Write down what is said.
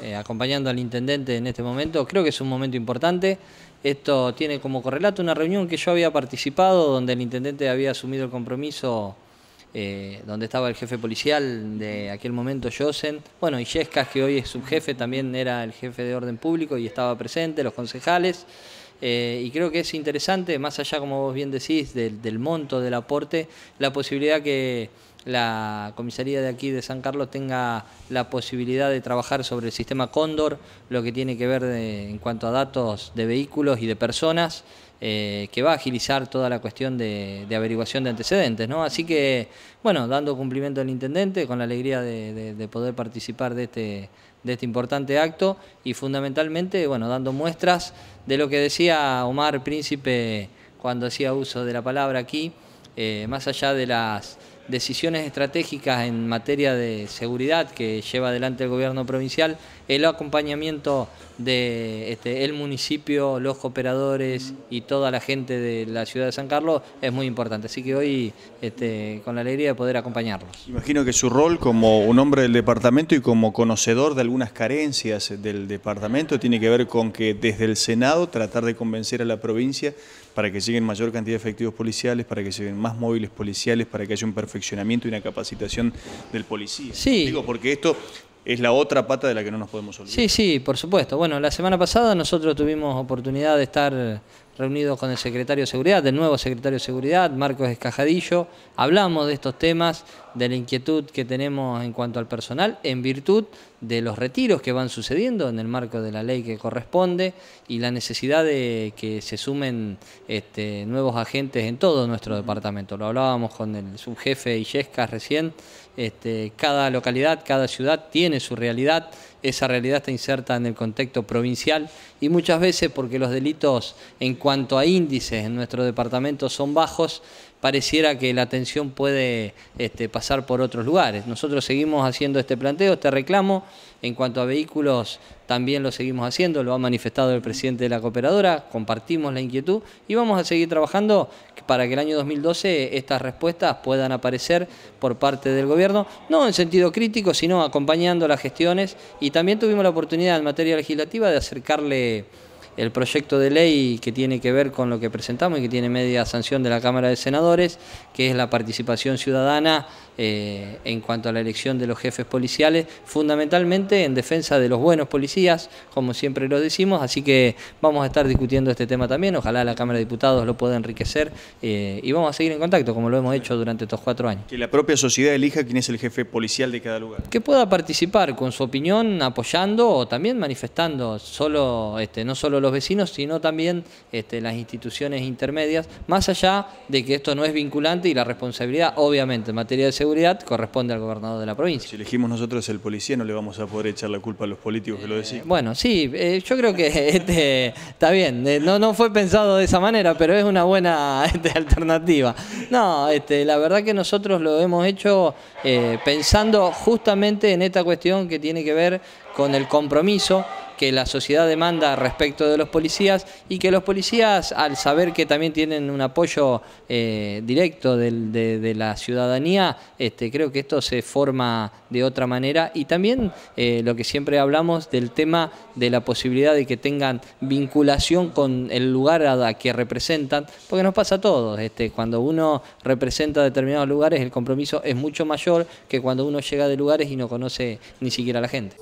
Eh, acompañando al intendente en este momento. Creo que es un momento importante. Esto tiene como correlato una reunión que yo había participado, donde el intendente había asumido el compromiso, eh, donde estaba el jefe policial de aquel momento, Josen. Bueno, y Yescas, que hoy es subjefe, también era el jefe de orden público y estaba presente, los concejales. Eh, y creo que es interesante, más allá, como vos bien decís, del monto del aporte, la posibilidad que la comisaría de aquí de San Carlos tenga la posibilidad de trabajar sobre el sistema Cóndor, lo que tiene que ver en cuanto a datos de vehículos y de personas, eh, que va a agilizar toda la cuestión de, averiguación de antecedentes. ¿no? Así que, bueno, dando cumplimiento al intendente, con la alegría de, poder participar de este, de este importante acto y fundamentalmente, bueno, dando muestras de lo que decía Omar Príncipe cuando hacía uso de la palabra aquí, eh, más allá de las decisiones estratégicas en materia de seguridad que lleva adelante el gobierno provincial, el acompañamiento de este, el municipio, los cooperadores y toda la gente de la ciudad de San Carlos es muy importante. Así que hoy este, con la alegría de poder acompañarlos. Imagino que su rol como un hombre del departamento y como conocedor de algunas carencias del departamento tiene que ver con que desde el Senado tratar de convencer a la provincia para que lleguen mayor cantidad de efectivos policiales, para que lleguen más móviles policiales, para que haya un perfil y una capacitación del policía. Sí. Digo, porque esto es la otra pata de la que no nos podemos olvidar. Sí, sí, por supuesto. Bueno, la semana pasada nosotros tuvimos oportunidad de estar reunidos con el secretario de Seguridad, del nuevo secretario de Seguridad, Marcos Escajadillo. Hablamos de estos temas, de la inquietud que tenemos en cuanto al personal, en virtud de los retiros que van sucediendo en el marco de la ley que corresponde y la necesidad de que se sumen este, nuevos agentes en todo nuestro departamento. Lo hablábamos con el subjefe Ilescas recién. Este, cada localidad, cada ciudad tiene su realidad esa realidad está inserta en el contexto provincial y muchas veces porque los delitos en cuanto a índices en nuestro departamento son bajos, pareciera que la atención puede este, pasar por otros lugares. Nosotros seguimos haciendo este planteo, este reclamo. En cuanto a vehículos, también lo seguimos haciendo, lo ha manifestado el presidente de la cooperadora, compartimos la inquietud y vamos a seguir trabajando para que el año 2012 estas respuestas puedan aparecer por parte del gobierno, no en sentido crítico, sino acompañando las gestiones y también tuvimos la oportunidad en materia legislativa de acercarle el proyecto de ley que tiene que ver con lo que presentamos y que tiene media sanción de la Cámara de Senadores, que es la participación ciudadana eh, en cuanto a la elección de los jefes policiales, fundamentalmente en defensa de los buenos policías, como siempre lo decimos, así que vamos a estar discutiendo este tema también, ojalá la Cámara de Diputados lo pueda enriquecer eh, y vamos a seguir en contacto, como lo hemos hecho durante estos cuatro años. Que la propia sociedad elija quién es el jefe policial de cada lugar. Que pueda participar con su opinión, apoyando o también manifestando solo, este, no solo los vecinos, sino también este, las instituciones intermedias, más allá de que esto no es vinculante y la responsabilidad, obviamente, en materia de seguridad corresponde al gobernador de la provincia. Si elegimos nosotros el policía, no le vamos a poder echar la culpa a los políticos que lo decimos. Eh, bueno, sí, eh, yo creo que este, está bien, eh, no, no fue pensado de esa manera, pero es una buena este, alternativa. No, este, la verdad que nosotros lo hemos hecho pensando justamente en esta cuestión que tiene que ver con el compromiso que la sociedad demanda respecto de los policías y que los policías, al saber que también tienen un apoyo eh, directo de, la ciudadanía, este, creo que esto se forma de otra manera y también eh, lo que siempre hablamos del tema de la posibilidad de que tengan vinculación con el lugar a, que representan, porque nos pasa a todos, este, cuando uno representa determinados lugares el compromiso es mucho mayor que cuando uno llega de lugares y no conoce ni siquiera a la gente.